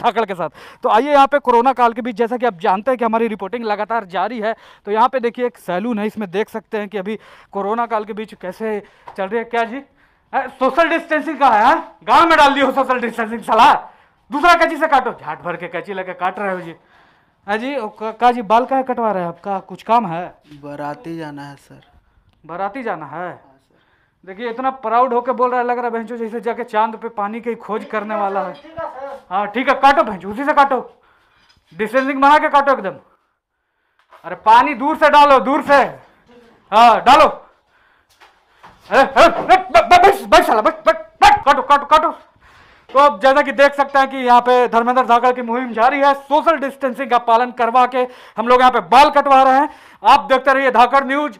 ठाकड़ के साथ तो आइए यहाँ पे कोरोना काल के बीच जैसा कि आप जानते हैं कि हमारी रिपोर्टिंग लगातार जारी है तो यहाँ पे देखिए एक सैलून है इसमें देख सकते हैं कि अभी कोरोना काल के बीच कैसे चल रही है क्या जी सोशल डिस्टेंसिंग का है हाँ? गांव में डाल दी हो सोशल डिस्टेंसिंग सलाह दूसरा कैची से काटो झाट भर के कैची लेके काट रहे हो जी हाँ जी का जी बाल का कटवा रहे हैं आपका कुछ काम है बराती जाना है सर बराती जाना है हाँ, देखिए इतना प्राउड होकर बोल रहा है लग रहा है बहनचो जैसे जाके चांद पे पानी की खोज करने वाला है हाँ ठीक है काटो भैंजूसी से काटो डिस्टेंसिंग बना के काटो एकदम अरे पानी दूर से डालो दूर से हाँ डालो काटो काटो काटो तो अब जैसा कि देख सकते हैं कि यहाँ पे धर्मेंद्र धाकर की मुहिम जारी है सोशल डिस्टेंसिंग का पालन करवा के हम लोग यहाँ पे बाल कटवा रहे हैं आप देखते रहिए धाकर न्यूज